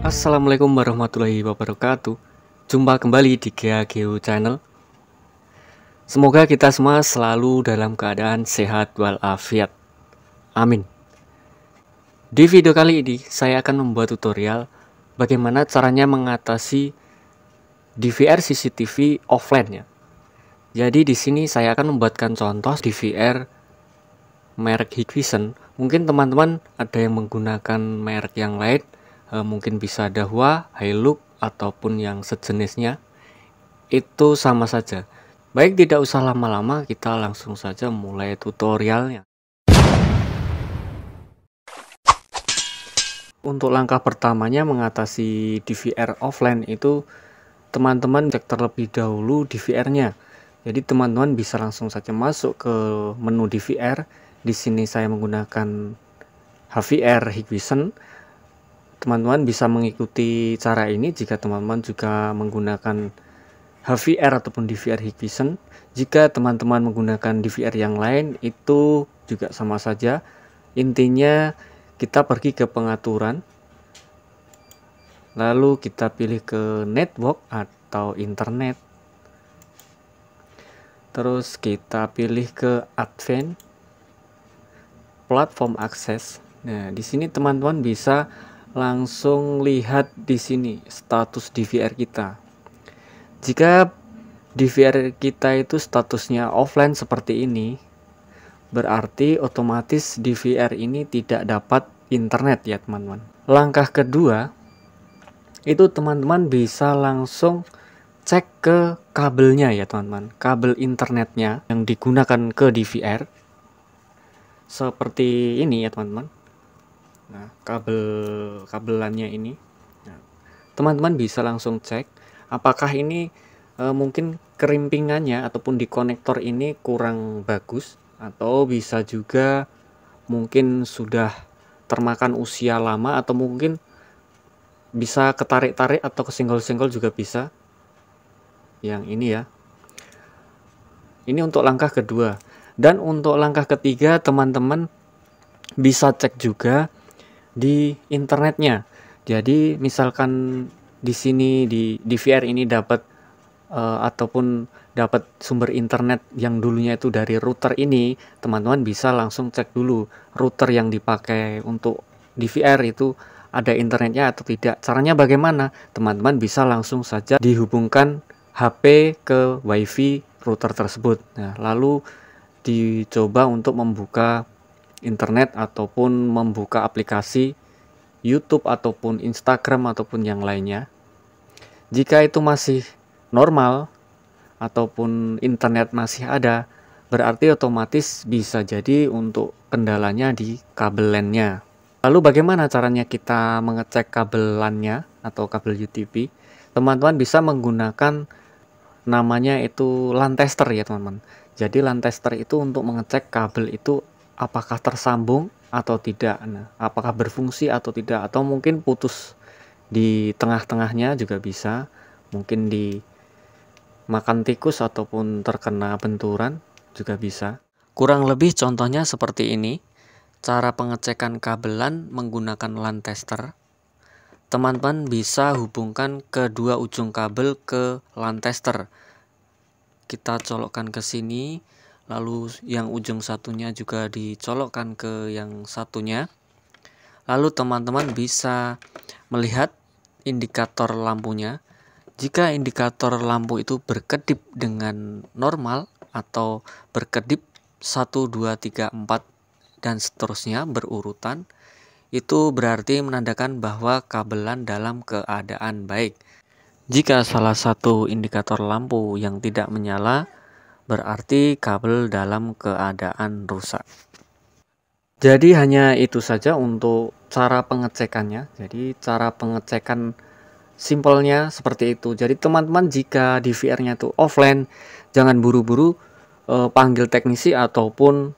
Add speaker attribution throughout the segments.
Speaker 1: Assalamualaikum warahmatullahi wabarakatuh Jumpa kembali di GAGU Channel Semoga kita semua selalu dalam keadaan sehat walafiat Amin Di video kali ini saya akan membuat tutorial Bagaimana caranya mengatasi DVR CCTV offline ya jadi di sini saya akan membuatkan contoh DVR merek Hikvision. Mungkin teman-teman ada yang menggunakan merek yang lain, e, mungkin bisa Dahua, Hilux ataupun yang sejenisnya. Itu sama saja. Baik, tidak usah lama-lama, kita langsung saja mulai tutorialnya. Untuk langkah pertamanya mengatasi DVR offline itu teman-teman cek terlebih dahulu DVR-nya jadi teman-teman bisa langsung saja masuk ke menu DVR. Di sini saya menggunakan HVR Hikvision. Teman-teman bisa mengikuti cara ini jika teman-teman juga menggunakan HVR ataupun DVR Hikvision. Jika teman-teman menggunakan DVR yang lain itu juga sama saja. Intinya kita pergi ke pengaturan lalu kita pilih ke network atau internet terus kita pilih ke advent platform Access. nah di sini teman-teman bisa langsung lihat di sini status DVR kita jika DVR kita itu statusnya offline seperti ini berarti otomatis DVR ini tidak dapat internet ya teman-teman langkah kedua itu teman-teman bisa langsung cek ke kabelnya ya teman-teman kabel internetnya yang digunakan ke DVR seperti ini ya teman-teman nah kabel kabelannya ini nah, teman-teman nah, bisa langsung cek apakah ini e, mungkin kerimpingannya ataupun di konektor ini kurang bagus atau bisa juga mungkin sudah termakan usia lama atau mungkin bisa ketarik-tarik atau kesinggol-singgol juga bisa yang ini ya. Ini untuk langkah kedua. Dan untuk langkah ketiga teman-teman bisa cek juga di internetnya. Jadi misalkan di sini di DVR ini dapat uh, ataupun dapat sumber internet yang dulunya itu dari router ini, teman-teman bisa langsung cek dulu router yang dipakai untuk DVR itu ada internetnya atau tidak. Caranya bagaimana? Teman-teman bisa langsung saja dihubungkan HP ke WiFi router tersebut. Nah, lalu dicoba untuk membuka internet ataupun membuka aplikasi YouTube ataupun Instagram ataupun yang lainnya. Jika itu masih normal ataupun internet masih ada, berarti otomatis bisa jadi untuk kendalanya di kabel LAN-nya. Lalu bagaimana caranya kita mengecek kabel LAN-nya atau kabel UTP? Teman-teman bisa menggunakan namanya itu lantester ya teman-teman jadi lantester itu untuk mengecek kabel itu apakah tersambung atau tidak nah, apakah berfungsi atau tidak atau mungkin putus di tengah-tengahnya juga bisa mungkin di makan tikus ataupun terkena benturan juga bisa kurang lebih contohnya seperti ini cara pengecekan kabelan menggunakan lan tester teman-teman bisa hubungkan kedua ujung kabel ke LAN tester kita colokkan ke sini lalu yang ujung satunya juga dicolokkan ke yang satunya lalu teman-teman bisa melihat indikator lampunya jika indikator lampu itu berkedip dengan normal atau berkedip 1, 2, 3, 4 dan seterusnya berurutan itu berarti menandakan bahwa kabelan dalam keadaan baik. Jika salah satu indikator lampu yang tidak menyala, berarti kabel dalam keadaan rusak. Jadi hanya itu saja untuk cara pengecekannya. Jadi cara pengecekan simpelnya seperti itu. Jadi teman-teman jika DVR-nya itu offline, jangan buru-buru eh, panggil teknisi ataupun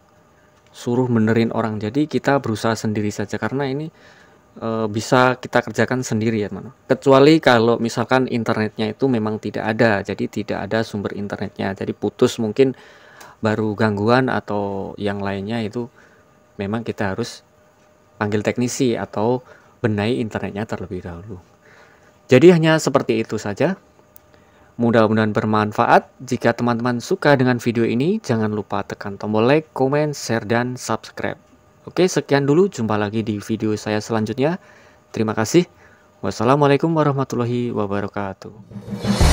Speaker 1: suruh benerin orang jadi kita berusaha sendiri saja karena ini e, bisa kita kerjakan sendiri ya teman kecuali kalau misalkan internetnya itu memang tidak ada jadi tidak ada sumber internetnya jadi putus mungkin baru gangguan atau yang lainnya itu memang kita harus panggil teknisi atau benahi internetnya terlebih dahulu jadi hanya seperti itu saja Mudah-mudahan bermanfaat. Jika teman-teman suka dengan video ini, jangan lupa tekan tombol like, comment, share, dan subscribe. Oke, sekian dulu. Jumpa lagi di video saya selanjutnya. Terima kasih. Wassalamualaikum warahmatullahi wabarakatuh.